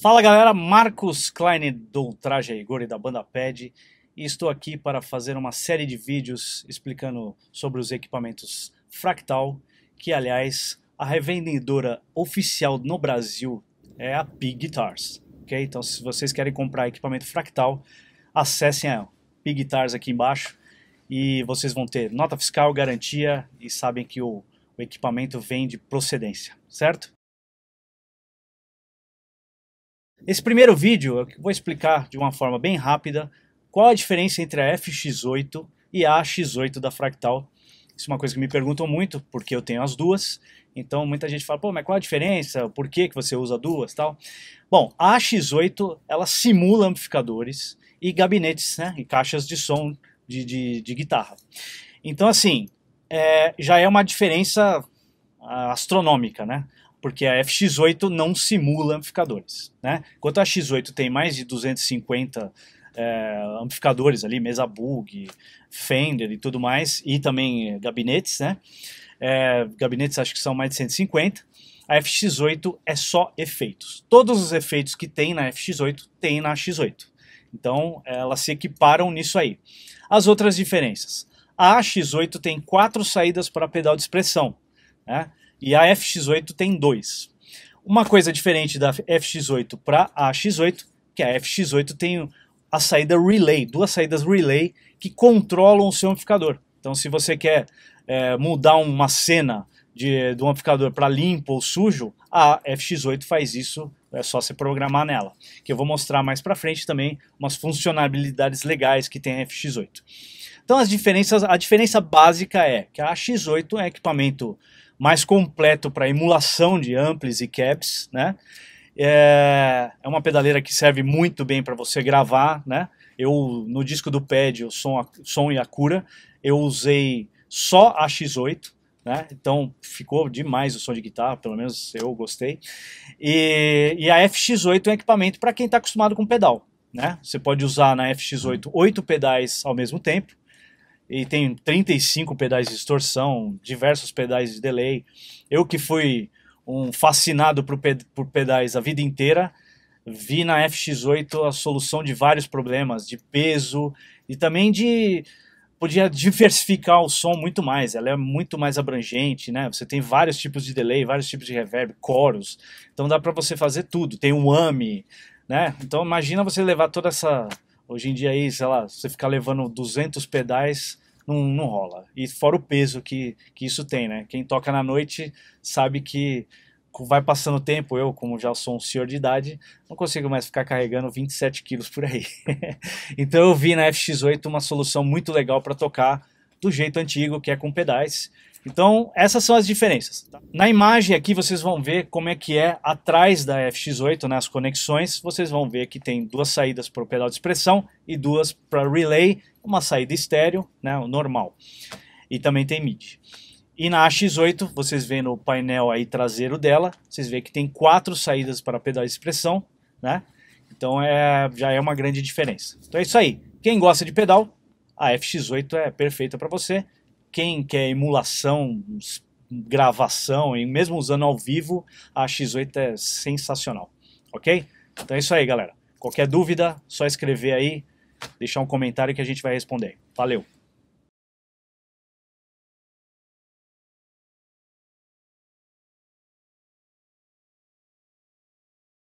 Fala galera, Marcos Klein do Traje Igor e da banda Pad e estou aqui para fazer uma série de vídeos explicando sobre os equipamentos Fractal, que aliás a revendedora oficial no Brasil é a Pig Guitars, ok? Então se vocês querem comprar equipamento Fractal, acessem a Pig Guitars aqui embaixo e vocês vão ter nota fiscal, garantia e sabem que o, o equipamento vem de procedência, certo? Nesse primeiro vídeo, eu vou explicar de uma forma bem rápida qual a diferença entre a FX8 e a AX8 da Fractal. Isso é uma coisa que me perguntam muito, porque eu tenho as duas. Então muita gente fala, pô, mas qual a diferença? Por que, que você usa duas tal? Bom, a AX8 ela simula amplificadores e gabinetes, né? E caixas de som de, de, de guitarra. Então, assim, é, já é uma diferença ah, astronômica, né? porque a FX8 não simula amplificadores. Né? Enquanto a X8 tem mais de 250 é, amplificadores ali, mesa bug, Fender e tudo mais, e também gabinetes, né? É, gabinetes acho que são mais de 150. A FX8 é só efeitos. Todos os efeitos que tem na FX8 tem na X8. Então elas se equiparam nisso aí. As outras diferenças. A X8 tem quatro saídas para pedal de expressão. Né? E a FX8 tem dois. Uma coisa diferente da FX8 para a X8, que a FX8 tem a saída relay, duas saídas relay que controlam o seu amplificador. Então, se você quer é, mudar uma cena de, do amplificador para limpo ou sujo, a FX8 faz isso, é só você programar nela. Que eu vou mostrar mais para frente também umas funcionalidades legais que tem a FX8. Então, as diferenças, a diferença básica é que a X8 é um equipamento mais completo para emulação de amplis e caps, né? É, é uma pedaleira que serve muito bem para você gravar, né? Eu, no disco do Pad, o som, som e a cura, eu usei só a X8, né? Então ficou demais o som de guitarra, pelo menos eu gostei. E, e a FX8 é um equipamento para quem está acostumado com pedal, né? Você pode usar na FX8 oito pedais ao mesmo tempo, e tem 35 pedais de distorção, diversos pedais de delay. Eu que fui um fascinado por, ped por pedais a vida inteira, vi na FX8 a solução de vários problemas, de peso e também de podia diversificar o som muito mais. Ela é muito mais abrangente, né? Você tem vários tipos de delay, vários tipos de reverb, coros. Então dá para você fazer tudo. Tem um AMI, né? Então imagina você levar toda essa Hoje em dia aí, sei lá, você ficar levando 200 pedais, não, não rola. E fora o peso que, que isso tem, né? Quem toca na noite sabe que vai passando o tempo, eu, como já sou um senhor de idade, não consigo mais ficar carregando 27 quilos por aí. então eu vi na FX8 uma solução muito legal para tocar do jeito antigo, que é com pedais. Então, essas são as diferenças. Tá? Na imagem aqui vocês vão ver como é que é atrás da FX8, né, as conexões, vocês vão ver que tem duas saídas para o pedal de expressão e duas para relay, uma saída estéreo, né, o normal, e também tem MIDI. E na AX8, vocês veem no painel aí traseiro dela, vocês veem que tem quatro saídas para pedal de expressão, né? Então é, já é uma grande diferença. Então é isso aí. Quem gosta de pedal, a FX8 é perfeita para você quem quer emulação, gravação e mesmo usando ao vivo, a X8 é sensacional, ok? Então é isso aí, galera. Qualquer dúvida, só escrever aí, deixar um comentário que a gente vai responder. Valeu!